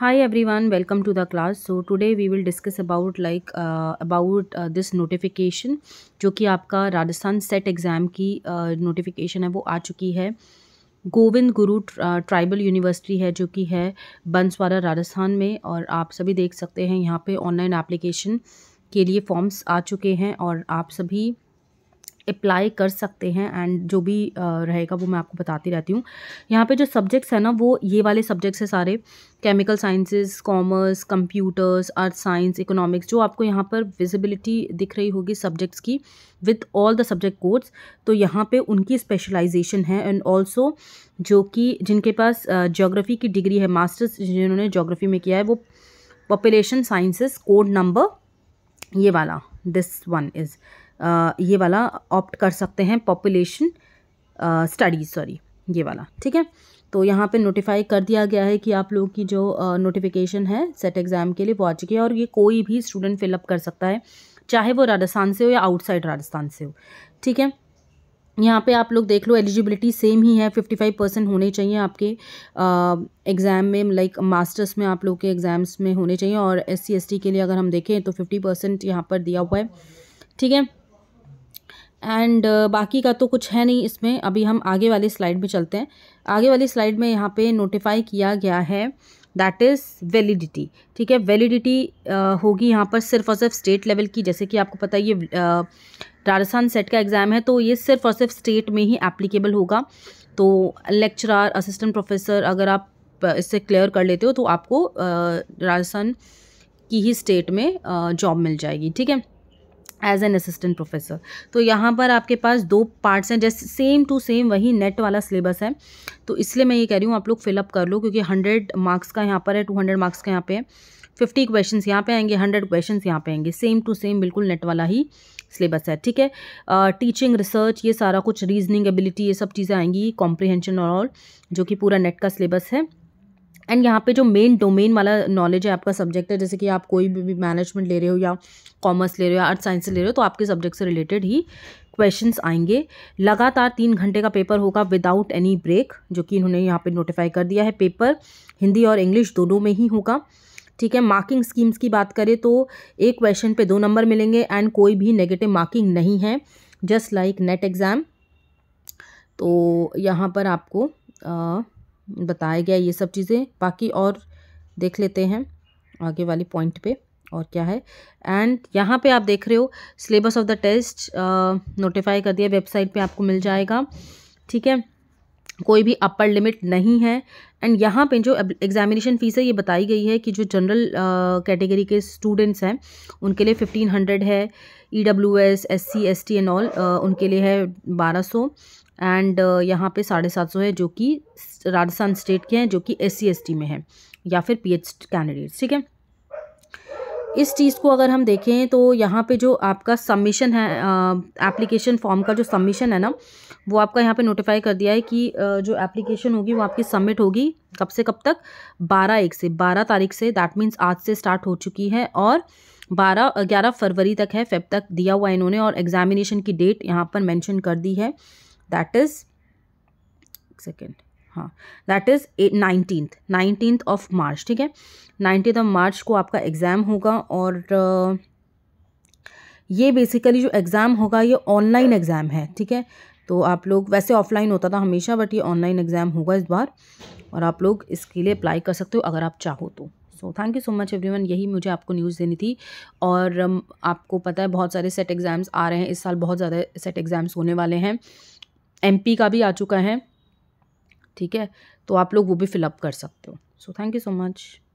hi everyone welcome to the class so today we will discuss about like uh, about uh, this notification जो कि आपका Rajasthan SET exam की notification uh, है वो आ चुकी है गोविंद गुरु ट्राइबल uh, यूनिवर्सिटी है जो कि है बंसवाड़ा राजस्थान में और आप सभी देख सकते हैं यहाँ पे ऑनलाइन एप्लीकेशन के लिए फॉर्म्स आ चुके हैं और आप सभी अप्लाई कर सकते हैं एंड जो भी रहेगा वो मैं आपको बताती रहती हूँ यहाँ पे जो सब्जेक्ट्स हैं ना वो ये वाले सब्जेक्ट्स हैं सारे chemical sciences commerce computers earth science economics जो आपको यहाँ पर विजिबिलिटी दिख रही होगी सब्जेक्ट्स की with all the subject course तो यहाँ पे उनकी स्पेशलाइजेशन है एंड ऑल्सो जो कि जिनके पास जोग्राफ़ी की डिग्री है मास्टर्स जिन्होंने जोग्राफ़ी में किया है वो पॉपुलेशन साइंसेस कोड नंबर ये वाला दिस वन इज़ ये वाला ऑप्ट कर सकते हैं पॉपुलेशन स्टडीज़ सॉरी ये वाला ठीक है तो यहाँ पे नोटिफाई कर दिया गया है कि आप लोगों की जो नोटिफिकेशन है सेट एग्ज़ाम के लिए चुकी है और ये कोई भी स्टूडेंट फिलअप कर सकता है चाहे वो राजस्थान से हो या आउटसाइड राजस्थान से हो ठीक है यहाँ पे आप लोग देख लो एलिजिबिलिटी सेम ही है फिफ्टी फाइव परसेंट होने चाहिए आपके एग्ज़ाम में लाइक मास्टर्स में आप लोग के एग्ज़ाम्स में होने चाहिए और एस सी के लिए अगर हम देखें तो फिफ्टी परसेंट यहाँ पर दिया हुआ है ठीक है एंड uh, बाकी का तो कुछ है नहीं इसमें अभी हम आगे वाली स्लाइड में चलते हैं आगे वाली स्लाइड में यहाँ पे नोटिफाई किया गया है दैट इज़ वैलिडिटी ठीक है वैलिडिटी uh, होगी यहाँ पर सिर्फ और सिर्फ स्टेट लेवल की जैसे कि आपको पता है ये uh, राजस्थान सेट का एग्ज़ाम है तो ये सिर्फ और सिर्फ स्टेट में ही एप्लीकेबल होगा तो लेक्चरार असिस्टेंट प्रोफेसर अगर आप इससे क्लियर कर लेते हो तो आपको राजस्थान की ही स्टेट में जॉब मिल जाएगी ठीक है एज एन असिस्टेंट प्रोफेसर तो यहाँ पर आपके पास दो पार्ट्स हैं जैसे सेम टू सेम वही नेट वाला सिलेबस है तो इसलिए मैं ये कह रही हूँ आप लोग फिलअप कर लो क्योंकि हंड्रेड मार्क्स का यहाँ पर है टू हंड्रेड मार्क्स का यहाँ पे है फिफ्टी क्वेश्चंस यहाँ पे आएंगे हंड्रेड क्वेश्चंस यहाँ पे आएंगे सेम टू सेम बिल्कुल नेट वाला ही सिलेबस है ठीक है टीचिंग रिसर्च ये सारा कुछ रीजनिंग एबिलिटी ये सब चीज़ें आएंगी कॉम्प्रिहेंशन और ऑल जो कि पूरा नेट का सिलेबस है एंड यहाँ पे जो मेन डोमेन वाला नॉलेज है आपका सब्जेक्ट है जैसे कि आप कोई भी मैनेजमेंट ले रहे हो या कॉमर्स ले रहे हो या अर्थ साइंस ले रहे हो तो आपके सब्जेक्ट से रिलेटेड ही क्वेश्चंस आएंगे लगातार तीन घंटे का पेपर होगा विदाउट एनी ब्रेक जो कि इन्होंने यहाँ पे नोटिफाई कर दिया है पेपर हिंदी और इंग्लिश दोनों में ही होगा ठीक है मार्किंग स्कीम्स की बात करें तो एक क्वेश्चन पे दो नंबर मिलेंगे एंड कोई भी नेगेटिव मार्किंग नहीं है जस्ट लाइक नेट एग्ज़ाम तो यहाँ पर आपको आ, बताया गया ये सब चीज़ें बाकी और देख लेते हैं आगे वाली पॉइंट पे और क्या है एंड यहाँ पे आप देख रहे हो syllabus of the test notify कर दिया वेबसाइट पे आपको मिल जाएगा ठीक है कोई भी अपर लिमिट नहीं है एंड यहाँ पे जो एग्जामिनेशन फ़ीस है ये बताई गई है कि जो जनरल कैटेगरी के स्टूडेंट्स हैं उनके लिए फिफ्टीन हंड्रेड है E W S S C S T and all उनके लिए है बारह सौ एंड यहाँ पे साढ़े सात सौ है जो कि राजस्थान स्टेट के हैं जो कि एस सी एस टी में है या फिर पी एच कैंडिडेट्स ठीक है इस चीज़ को अगर हम देखें तो यहाँ पे जो आपका सबमिशन है एप्लीकेशन फॉर्म का जो सबमिशन है ना वो आपका यहाँ पे नोटिफाई कर दिया है कि आ, जो एप्लीकेशन होगी वो आपकी सबमिट होगी कब से कब तक बारह एक से बारह तारीख से दैट मीन्स आज से स्टार्ट हो चुकी है और बारह ग्यारह फरवरी तक है फेब तक दिया हुआ इन्होंने और एग्जामिनेशन की डेट यहाँ पर मैंशन कर दी है दैट इज़ सेकेंड हाँ that is nineteenth nineteenth of March ठीक है नाइनटीन ऑफ मार्च को आपका एग्ज़ाम होगा और ये बेसिकली जो एग्ज़ाम होगा ये ऑनलाइन एग्ज़ाम है ठीक है तो आप लोग वैसे ऑफलाइन होता था हमेशा बट ये ऑनलाइन एग्ज़ाम होगा इस बार और आप लोग इसके लिए अप्लाई कर सकते हो अगर आप चाहो तो so thank you so much everyone यही मुझे आपको न्यूज़ देनी थी और आपको पता है बहुत सारे सेट एग्ज़ाम्स आ रहे हैं इस साल बहुत ज़्यादा सेट एग्ज़ाम्स होने वाले हैं एमपी का भी आ चुका है ठीक है तो आप लोग वो भी फिलअप कर सकते हो so thank you so much